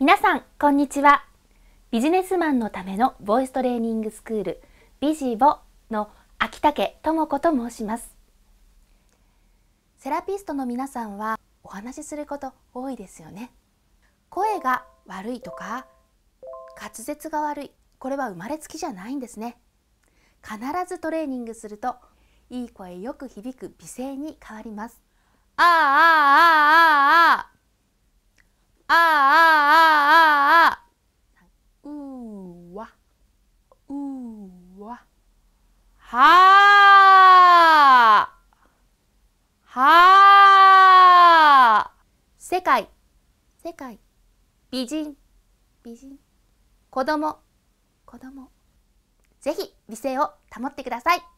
皆さんこんにちはビジネスマンのためのボイストレーニングスクールビジボの秋竹智子と申しますセラピストの皆さんはお話しすること多いですよね声が悪いとか滑舌が悪いこれは生まれつきじゃないんですね必ずトレーニングするといい声よく響く美声に変わりますああああああああああうわはあはあ世界世界美人美人子供子供ぜひ美声を保ってください。